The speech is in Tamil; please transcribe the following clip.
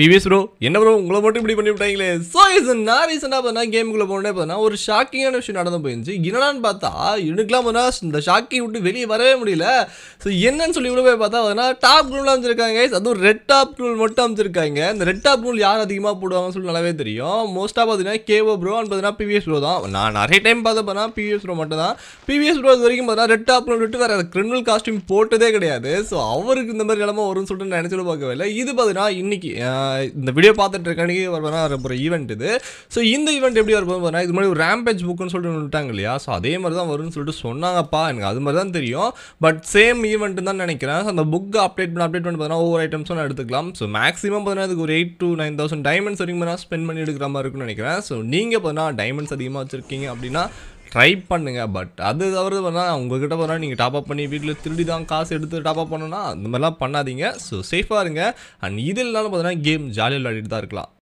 பிவிஎஸ் ப்ரோ என்ன ப்ரோ உங்களை மட்டும் இப்படி பண்ணி விட்டாங்களே ஸோ இஸ் நான் ரீசெண்டாக பார்த்தா கேமுக்குள்ளே போனேன் பார்த்தா ஒரு ஷாக்கிங்கான விஷயம் நடந்து போயிருந்துச்சு என்னடான்னு பார்த்தா எனக்குலாம் போனால் இந்த ஷாக்கிங் விட்டு வெளியே வரவே முடியல ஸோ என்னன்னு சொல்லி இவ்வளோ போய் பார்த்தா அதனால் டாப் ரூல்லாம் அமைச்சிருக்காங்க அதுவும் ரெட் டாப் ரூல் மட்டும் அமைச்சிருக்காங்க இந்த ரெட் டாப் ரூல் யார் அதிகமாக போடுவாங்கன்னு சொல்லி நல்லாவே தெரியும் மோஸ்ட்டாக பார்த்தீங்கன்னா கேஓ ப்ரோ அண்ட் பார்த்தீங்கன்னா பிவிஎஸ் ப்ரோ தான் நான் நிறைய டைம் பார்த்து போனால் பிவிஎஸ் ப்ரோ மட்டும் தான் பிவிஎஸ் ப்ரோ இது வரைக்கும் பார்த்தா ரெட் டாப் ரூல் விட்டு வேறு கிரிமினல் காஸ்டியூம் போட்டதே கிடையாது ஸோ அவருக்கு இந்த மாதிரி நிலமை வரும்னு சொல்லிட்டு நினச்சிட பார்க்கவே இல்லை இது பார்த்தீங்கன்னா இன்னைக்கு இந்த வீடியோ பார்த்துட்டு இருக்கணிக்கு வரப்போனா வரப்போகிற ஈவெண்ட் இது ஸோ இந்த ஈவெண்ட் எப்படி வரப்போனா இது மாதிரி ஒரு ரேம்பேஜ் புக்குன்னு சொல்லிட்டு விட்டாங்க இல்லையா ஸோ அதே மாதிரி தான் வரும்னு சொல்லிட்டு சொன்னாங்கப்பா எனக்கு அது மாதிரி தான் தெரியும் பட் சேம் ஈவெண்ட் தான் நினைக்கிறேன் ஸோ அந்த புக்கை அப்டேட் பண்ண அப்டேட் பண்ணி ஒவ்வொரு ஐட்டம்ஸும் நான் எடுத்துக்கலாம் ஸோ மேக்ஸிமம் பார்த்தீங்கன்னா அதுக்கு ஒரு eight to nine thousand diamonds வரைக்கும் நான் ஸ்பெண்ட் பண்ணி எடுக்கிற மாதிரி இருக்குன்னு நினைக்கிறேன் ஸோ நீங்கள் பார்த்தீங்கன்னா டைமண்ட்ஸ் அதிகமாக வச்சுருக்கீங்க அப்படின்னா ட்ரை பண்ணுங்கள் பட் அது தவிர பண்ணால் உங்ககிட்ட போனால் நீங்கள் டாப் அப் பண்ணி வீட்டில் திருடி தான் காசு எடுத்து டாப் அப் பண்ணணும்னா அந்த மாதிரிலாம் பண்ணாதீங்க ஸோ சேஃபாக இருங்க அண்ட் இது இல்லைனாலும் பார்த்தீங்கன்னா கேம் ஜாலியாக விளையாடிட்டு தான் இருக்கலாம்